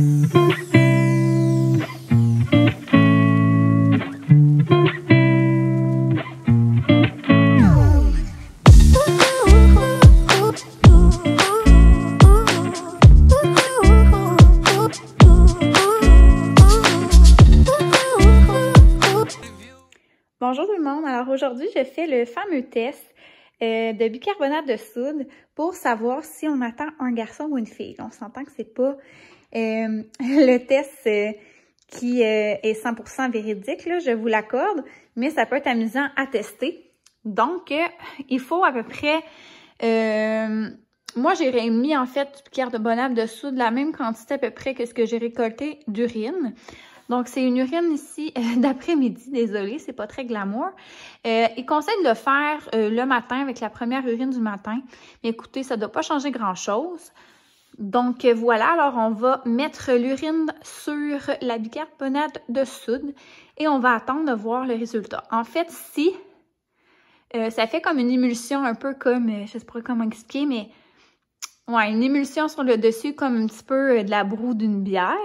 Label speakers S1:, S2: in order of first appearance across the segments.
S1: Bonjour tout le monde. Alors aujourd'hui, je fais le fameux test euh, de bicarbonate de soude pour savoir si on attend un garçon ou une fille. On s'entend que c'est pas euh, le test euh, qui euh, est 100% véridique, je vous l'accorde, mais ça peut être amusant à tester. Donc, il faut à peu près... moi, j'ai mis en fait une pierre de bonhomme dessous de la même quantité à peu près que ce que j'ai récolté d'urine. Donc, c'est une urine ici d'après-midi, désolée, c'est pas très glamour. il conseille de le faire le matin avec la première urine du matin. Mais écoutez, ça ne doit pas changer grand-chose. Donc euh, voilà, alors on va mettre l'urine sur la bicarbonate de soude et on va attendre de voir le résultat. En fait, si euh, ça fait comme une émulsion un peu comme, je euh, je sais pas comment expliquer, mais ouais, une émulsion sur le dessus comme un petit peu de la broue d'une bière,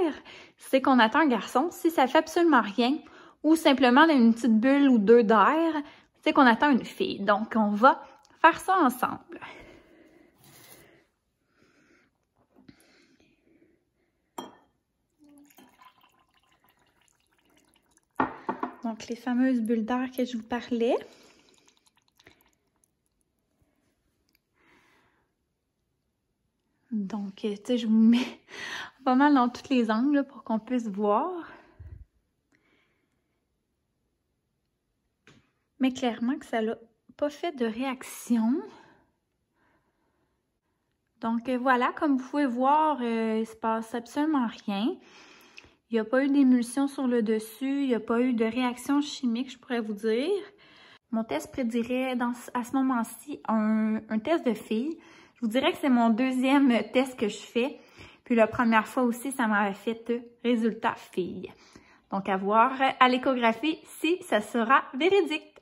S1: c'est qu'on attend un garçon. Si ça fait absolument rien ou simplement une petite bulle ou deux d'air, c'est qu'on attend une fille. Donc on va faire ça ensemble. donc les fameuses bulles d'air que je vous parlais. Donc, euh, tu sais, je vous mets pas mal dans tous les angles pour qu'on puisse voir. Mais clairement que ça n'a pas fait de réaction. Donc euh, voilà, comme vous pouvez voir, euh, il ne se passe absolument rien. Il n'y a pas eu d'émulsion sur le dessus, il n'y a pas eu de réaction chimique, je pourrais vous dire. Mon test prédirait à ce moment-ci un, un, test de fille. Je vous dirais que c'est mon deuxième test que je fais. Puis la première fois aussi, ça m'avait fait résultat fille. Donc à voir à l'échographie si ça sera véridique.